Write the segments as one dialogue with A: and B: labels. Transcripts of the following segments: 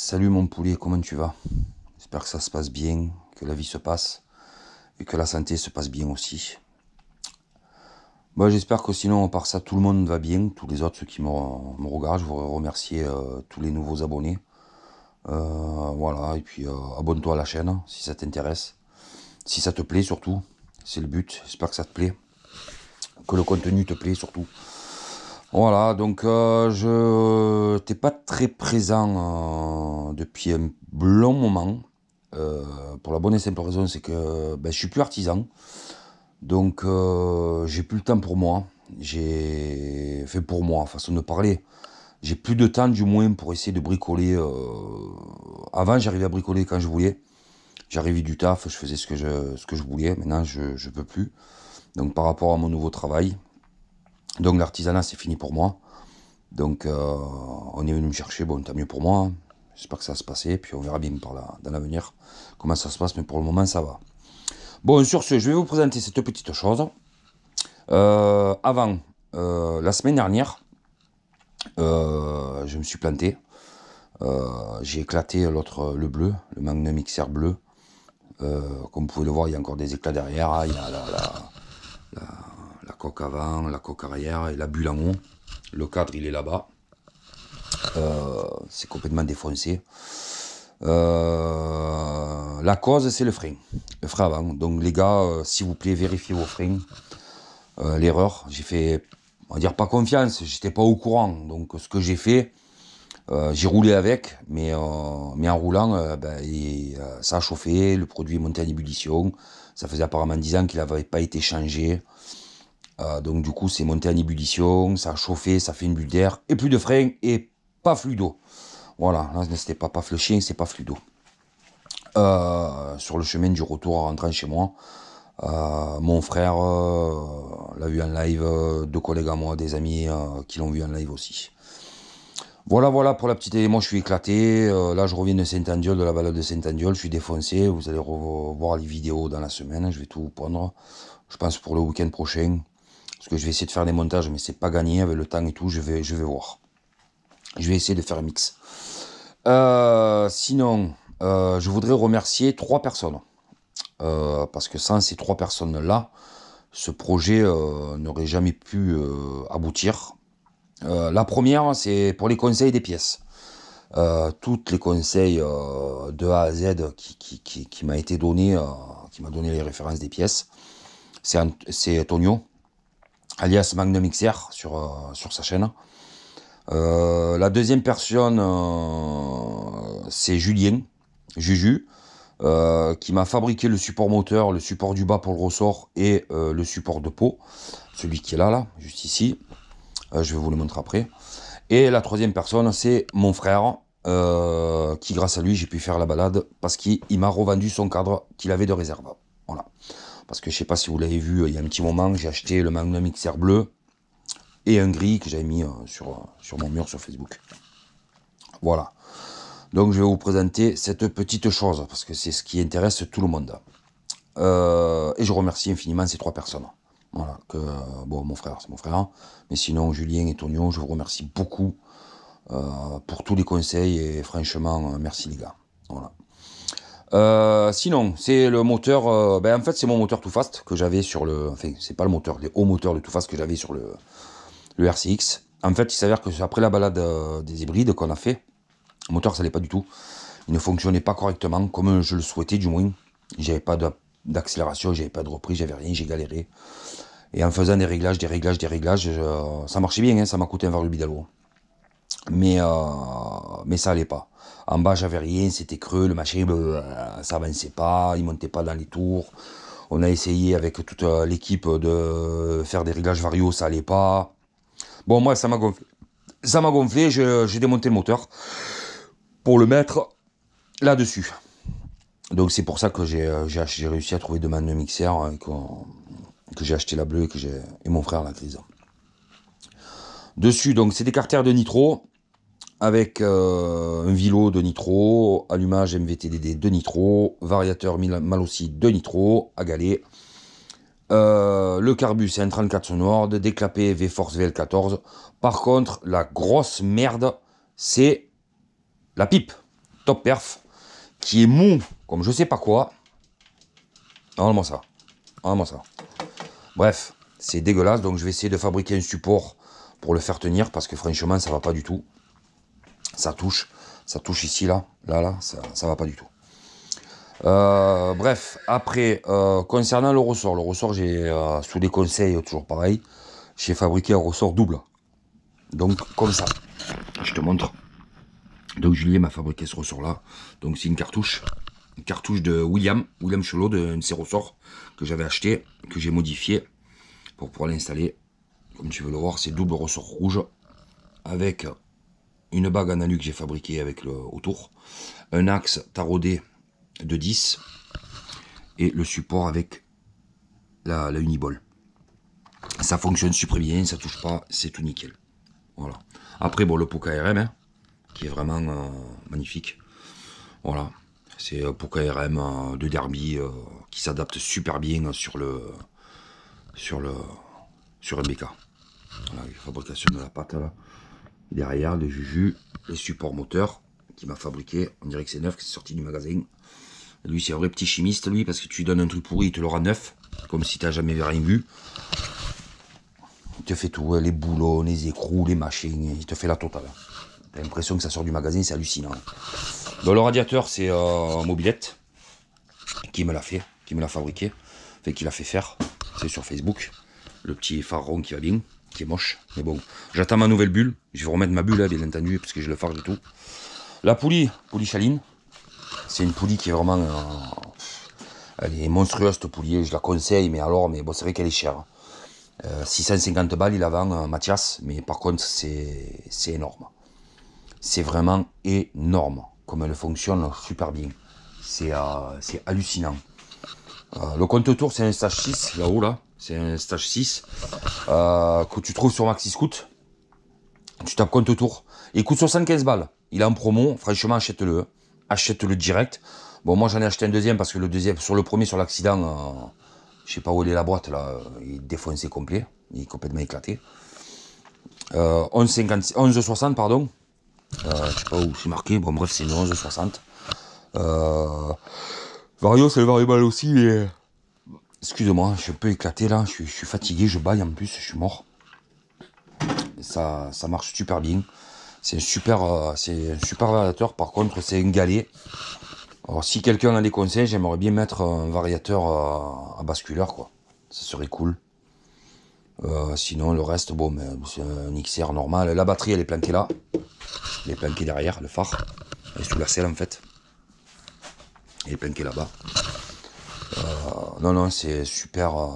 A: Salut mon poulet, comment tu vas J'espère que ça se passe bien, que la vie se passe et que la santé se passe bien aussi. Bah, j'espère que sinon, par ça, tout le monde va bien. Tous les autres, ceux qui me, regardent, je voudrais remercier euh, tous les nouveaux abonnés. Euh, voilà, et puis euh, abonne-toi à la chaîne si ça t'intéresse. Si ça te plaît surtout, c'est le but. J'espère que ça te plaît. Que le contenu te plaît surtout. Voilà, donc euh, je n'étais euh, pas très présent euh, depuis un long moment. pour la bonne et simple raison, c'est que je ben, je suis plus artisan. Donc j'ai plus le temps pour moi. J'ai fait pour moi, façon de parler. J'ai plus de temps du moins pour essayer de bricoler. Avant j'arrivais à bricoler quand je voulais. J'arrivais du taf, je faisais ce que je, ce que je voulais. Maintenant je ne peux plus. Donc par rapport à mon nouveau travail, donc l'artisanat, c'est fini pour moi. Donc euh, on est venu me chercher, bon, tant mieux pour moi. J'espère que ça va se passer, puis on verra bien par dans l'avenir comment ça se passe, mais pour le moment, ça va. Bon, sur ce, je vais vous présenter cette petite chose. Euh, avant, euh, la semaine dernière, je me suis planté. J'ai éclaté l'autre, le bleu, le Magnum XR bleu. comme vous pouvez le voir, il y a encore des éclats derrière. Ah, il a coque avant, la coque arrière et la bulle en haut. Le cadre, il est là-bas. Euh, c'est complètement défoncé. Euh, la cause, c'est le frein. Le frein avant. Donc, les gars, euh, s'il vous plaît, vérifiez vos freins. L'erreur, j'ai fait, on va dire, pas confiance. J'étais pas au courant. Donc, ce que j'ai fait, j'ai roulé avec, mais, mais en roulant, ben, ça a chauffé. Le produit est monté en ébullition. Ça faisait apparemment 10 ans qu'il n'avait pas été changé. Euh, donc du coup, c'est monté en ébullition, ça a chauffé, ça fait une bulle d'air, et plus de frein, et pas flux d'eau. Voilà, là, c'était pas paf le c'est pas flux d'eau. Euh, sur le chemin du retour en rentrant chez moi, euh, mon frère l'a vu en live, deux collègues à moi, des amis qui l'ont vu en live aussi. Voilà, voilà pour la petite élément, je suis éclaté. là, je reviens de Saint-Andiol, de la balade de Saint-Andiol, je suis défoncé. Vous allez revoir les vidéos dans la semaine, je vais tout vous prendre. Je pense pour le week-end prochain. Parce que je vais essayer de faire des montages, mais c'est pas gagné avec le temps et tout. Je vais, je vais voir. Je vais essayer de faire un mix. Euh, sinon, euh, je voudrais remercier trois personnes. Euh, parce que sans ces trois personnes-là, ce projet n'aurait jamais pu aboutir. la première, c'est pour les conseils des pièces. toutes les conseils de A à Z qui, qui, m'a été donné, qui m'a donné les références des pièces. C'est Antonio alias Magnum XR sur, euh, sur sa chaîne. Euh, la deuxième personne, euh, c'est Julien, Juju, qui m'a fabriqué le support moteur, le support du bas pour le ressort et le support de peau, celui qui est là, là, juste ici. je vais vous le montrer après. Et la troisième personne, c'est mon frère, qui grâce à lui, j'ai pu faire la balade parce qu'il m'a revendu son cadre qu'il avait de réserve. Voilà. Parce que je sais pas si vous l'avez vu, il y a un petit moment, j'ai acheté le Magnum XR bleu et un gris que j'avais mis euh, sur, euh, sur mon mur sur Facebook. Voilà. Donc je vais vous présenter cette petite chose, parce que c'est ce qui intéresse tout le monde. Euh, et je remercie infiniment ces trois personnes. Voilà, que, bon, mon frère, c'est mon frère. Hein. mais sinon, Julien et Tonio, je vous remercie beaucoup pour tous les conseils et franchement, merci les gars. Voilà. Euh, sinon, c'est le moteur. Euh, ben, en fait, c'est mon moteur tout fast que j'avais sur le. Enfin, c'est pas le moteur, les hauts moteurs de tout fast que j'avais sur le, le RCX. En fait, il s'avère que après la balade euh, des hybrides qu'on a fait, le moteur ça n'allait pas du tout. Il ne fonctionnait pas correctement comme je le souhaitais du moins. J'avais pas d'accélération, j'avais pas de reprise, j'avais rien, j'ai galéré. Et en faisant des réglages, des réglages, des réglages, ça marchait bien, hein, ça m'a coûté un varubidalo. Mais mais ça allait pas. En bas, j'avais rien, c'était creux, le machin, ça avançait pas, il montait pas dans les tours. On a essayé avec toute euh, l'équipe de faire des réglages vario, ça allait pas. Bon, moi, ça m'a gonflé. Ça m'a gonflé, j'ai démonté le moteur pour le mettre là-dessus. Donc c'est pour ça que j'ai euh, réussi à trouver demain de mixer, hein, que j'ai acheté la bleue et, et mon frère la grise. Dessus, donc c'est des carters de nitro avec euh, un vilo de nitro, allumage MVTDD de nitro, variateur mal aussi de nitro à galer. Euh, le carbu c'est un 34 sonore, déclapé V-Force VL14. Par contre, la grosse merde, c'est la pipe Top Perf qui est mou comme je sais pas quoi. Normalement ça. Normalement ça. Bref, c'est dégueulasse donc je vais essayer de fabriquer un support pour le faire tenir parce que franchement ça va pas du tout ça touche, ça touche ici, là, là, là, ça, ça va pas du tout. Euh, bref, après, euh, concernant le ressort, le ressort, j'ai, euh, sous des conseils, toujours pareil, j'ai fabriqué un ressort double. Donc, comme ça. Je te montre. Donc, Julien m'a fabriqué ce ressort-là. Donc, c'est une cartouche. Une cartouche de William, William Chelot, de, de ses ressorts que j'avais acheté, que j'ai modifié pour pouvoir l'installer. Comme tu veux le voir, c'est double ressort rouge avec une bague en alu que j'ai fabriquée avec le autour, un axe taraudé de 10 et le support avec la, la uniball. Ça fonctionne super bien, ça touche pas, c'est tout nickel. Voilà. Après, bon, le POCA RM, hein, qui est vraiment euh, magnifique. Voilà. C'est un euh, RM euh, de Derby qui s'adapte super bien sur le sur le sur fabrication de la pâte là derrière, le Juju, le support moteur qui m'a fabriqué. On dirait que c'est neuf, que c'est sorti du magasin. Lui, c'est un vrai petit chimiste, lui, parce que tu lui donnes un truc pourri, il te l'aura neuf, comme si tu t'as jamais rien vu. Il te fait tout, hein, les boulons, les écrous, les machines, il te fait la totale. T'as l'impression que ça sort du magasin, c'est hallucinant. Donc, le radiateur, c'est euh, Mobilette, qui me l'a fait, qui me l'a fabriqué, fait qu'il l'a fait faire. C'est sur Facebook, le petit rond qui va bien qui moche. Mais bon, j'attends ma nouvelle bulle. Je vais remettre ma bulle, là hein, bien entendu, parce que je le phare de tout. La poulie, poulie chaline, c'est une poulie qui est vraiment... Euh, elle est monstrueuse, cette poulie. Je la conseille, mais alors, mais bon, c'est vrai qu'elle est chère. 650 euh, balles, il la vend, euh, Mathias. Mais par contre, c'est énorme. C'est vraiment énorme. Comme elle fonctionne super bien. C'est c'est hallucinant. le compte tour, c'est un stage 6, là-haut, là c'est un stage 6, euh, que tu trouves sur Maxi Scout. Tu tapes compte tour. Il coûte 75 balles. Il est en promo. Franchement, achète-le. Hein. Achète-le direct. Bon, moi, j'en ai acheté un deuxième parce que le deuxième, sur le premier, sur l'accident, je euh, je sais pas où est la boîte, là. Il est défoncé complet. Il est complètement éclaté. Euh, 11,60, pardon. Euh, je sais pas où c'est marqué. Bon, bref, c'est 11,60. Vario, c'est le Ball aussi, mais Excusez-moi, je peux éclater là, je suis, fatigué, je baille en plus, je suis mort. Ça, ça marche super bien. C'est un super, euh, super variateur, par contre c'est un galet. Alors si quelqu'un a des conseils, j'aimerais bien mettre un variateur euh, à basculeur quoi. Ça serait cool. Euh, sinon le reste, bon, c'est un XR normal. La batterie elle est planquée là. Elle est planquée derrière, le phare. Elle est sous la selle en fait. Elle est planquée là-bas non, non, c'est super. Euh,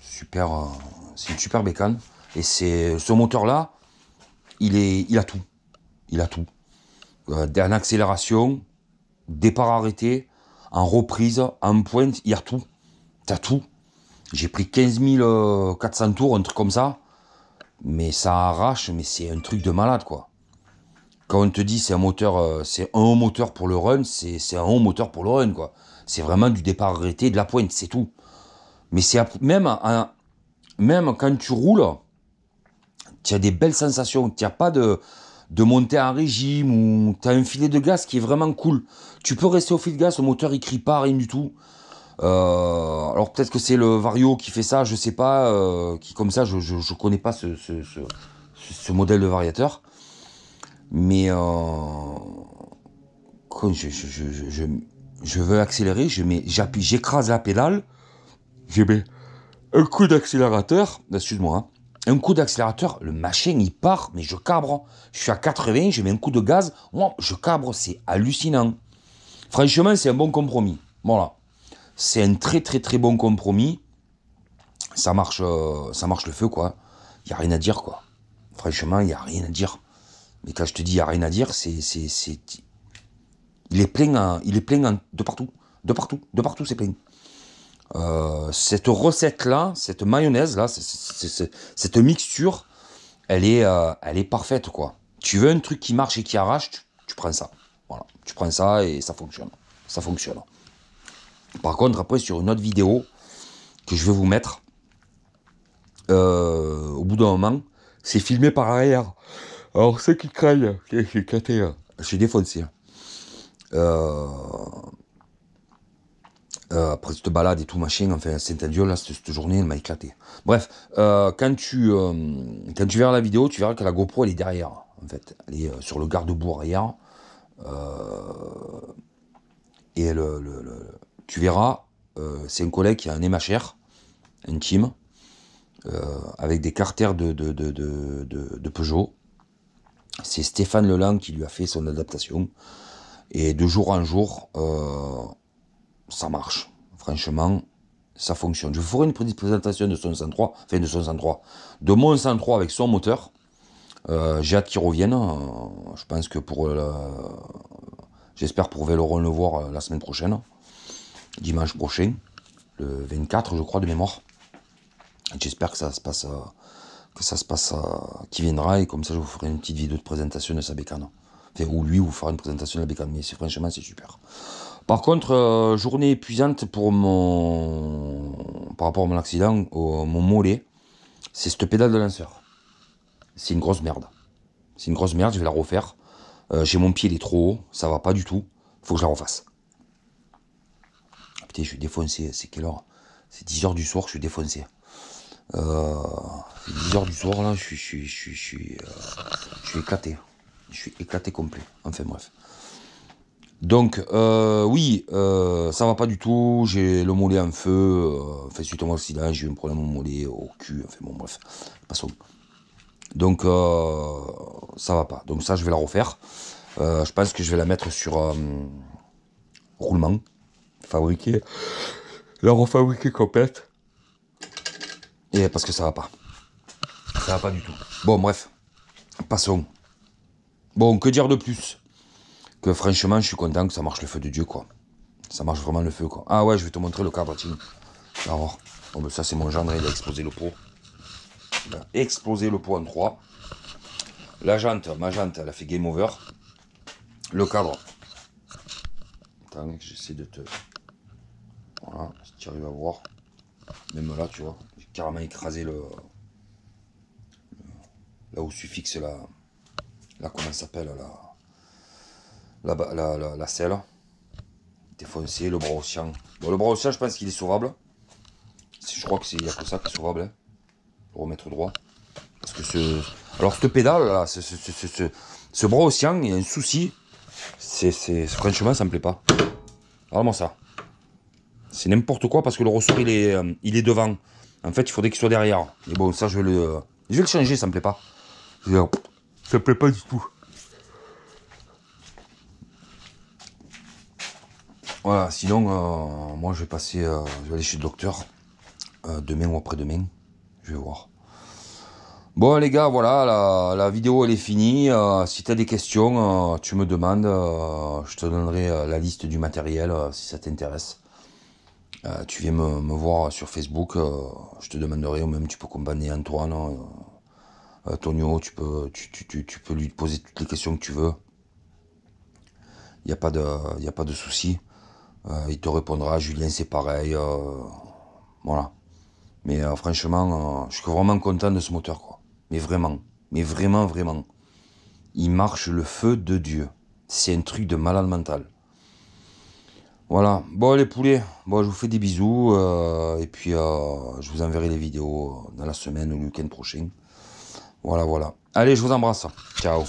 A: super. Euh, c'est une super bécane. Et c'est ce moteur-là, il, est, il a tout. Il a tout. Euh, en accélération, départ arrêté, en reprise, en pointe, il y a tout. T'as tout. J'ai pris 15 400 tours, un truc comme ça. Mais ça arrache, mais c'est un truc de malade, quoi. Quand on te dit c'est un moteur, c'est un haut moteur pour le run, c'est un haut moteur pour le run, quoi c'est vraiment du départ arrêté, de la pointe, c'est tout. Mais c'est même, même quand tu roules, tu as des belles sensations, tu n'as pas de, de montée en régime ou tu as un filet de gaz qui est vraiment cool. Tu peux rester au fil de gaz, le moteur il crie pas, rien du tout. Euh, alors peut-être que c'est le Vario qui fait ça, je sais pas, euh, qui comme ça, je, ne connais pas ce, modèle de variateur. Mais euh, je, je veux accélérer, je mets, j'appuie, j'écrase la pédale, je mets un coup d'accélérateur, excuse-moi, hein, un coup d'accélérateur, le machin il part, mais je cabre. Hein. Je suis à 80, je mets un coup de gaz, je cabre, c'est hallucinant. Franchement, c'est un bon compromis. Voilà. C'est un très très très bon compromis. Ça marche, euh, ça marche le feu, quoi. Il n'y a rien à dire, quoi. Franchement, il n'y a rien à dire. Mais quand je te dis il n'y a rien à dire, c'est il est plein, il est plein de partout, de partout, de partout, c'est plein. Euh, cette recette-là, cette mayonnaise-là, cette mixture, elle est, euh, elle est parfaite, quoi. Tu veux un truc qui marche et qui arrache, tu, prends ça. Voilà, tu prends ça et ça fonctionne. Ça fonctionne. Par contre, après, sur une autre vidéo que je vais vous mettre, euh, au bout d'un moment, c'est filmé par arrière. Alors, ceux qui craignent, j'ai je suis défoncé. Hein. Euh, euh, après cette balade et tout machin, enfin Saint-Adieu, là, cette, journée, elle m'a éclaté. Bref, euh, quand, tu, quand tu verras la vidéo, tu verras que la GoPro, elle est derrière, en fait. Elle est sur le garde-boue arrière. et tu verras, c'est un collègue qui a un MHR, intime, avec des carters de, de, de, de Peugeot. C'est Stéphane Leland qui lui a fait son adaptation. Et de jour en jour, euh, ça marche. Franchement, ça fonctionne. Je vous ferai une petite présentation de son 103, enfin de son 103, de mon 103 avec son moteur. Euh, j'ai hâte qu'il revienne. Euh, je pense que pour J'espère pour Véloron le voir la semaine prochaine, dimanche prochain, le 24, je crois, de mémoire. J'espère que ça se passe, que ça se passe, qu'il viendra, et comme ça, je vous ferai une petite vidéo de présentation de sa bécane. Enfin, ou lui, ou faire une présentation de la bécane, C'est, franchement, c'est super. Par contre, euh, journée épuisante pour mon. par rapport à mon accident, mon mollet, c'est cette pédale de lanceur. C'est une grosse merde. C'est une grosse merde, je vais la refaire. Euh, j'ai mon pied, il est trop haut, ça va pas du tout. Faut que je la refasse. putain, je suis défoncé, c'est quelle heure C'est 10h du soir, je suis défoncé. 10h euh, du soir, là, suis, je suis, je suis, je suis éclaté je suis éclaté complet. Enfin bref. Donc euh, oui, euh, ça va pas du tout, j'ai le mollet en feu, euh, enfin suite à mon accident, j'ai eu un problème au mollet, au cul, enfin bon bref, passons. Donc euh, ça va pas, donc ça je vais la refaire, je pense que je vais la mettre sur roulement, fabriquer, la refabriquer complète, et parce que ça va pas, ça va pas du tout. Bon bref, passons. Bon, que dire de plus Que franchement, je suis content que ça marche le feu de Dieu, quoi. Ça marche vraiment le feu, quoi. Ah ouais, je vais te montrer le cadre, tiens. Alors, bon, oh, ben ça, c'est mon gendre, hein, il a explosé le pot. Il a explosé le pot en 3. La jante, ma jante, elle a fait game over. Le cadre. Attends, j'essaie de te. Voilà, si tu arrives à voir. Même là, tu vois, j'ai carrément écrasé le. Là où suis fixe la. Là comment s'appelle, la, la, la, la, selle. Défoncé, le bras au Bon, le bras au je pense qu'il est sauvable. Je crois qu'il n'y a que ça qui est sauvable. Hein. Pour remettre droit. Parce que ce... Alors, pédale, là, ce, ce, ce, bras au il y a un souci. C'est, Franchement, ça me plaît pas. Vraiment ça. C'est n'importe quoi parce que le ressort, il est, euh, il est devant. En fait, il faudrait qu'il soit derrière. Mais bon, ça, je vais le... Euh, je vais le changer, ça me plaît pas ça plaît pas du tout. Voilà, sinon, euh, moi je vais passer, euh, je vais aller chez le docteur euh, demain ou après-demain. Je vais voir. Bon, les gars, voilà, la, vidéo elle est finie. si tu as des questions, tu me demandes. je te donnerai la liste du matériel si ça t'intéresse. tu viens me, voir sur Facebook. je te demanderai, ou même tu peux trois, Antoine. Euh, Tonio, tu peux, tu, peux lui poser toutes les questions que tu veux. Il n'y a pas de, soucis. de souci. Euh, il te répondra, Julien, c'est pareil. Euh, voilà. Mais franchement, je suis vraiment content de ce moteur, quoi. Mais vraiment, mais vraiment, vraiment. Il marche le feu de Dieu. C'est un truc de malade mental. Voilà. Bon, les poulets, bon, je vous fais des bisous. et puis, je vous enverrai les vidéos dans la semaine ou le week-end prochain. Voilà, voilà. Allez, je vous embrasse. Ciao.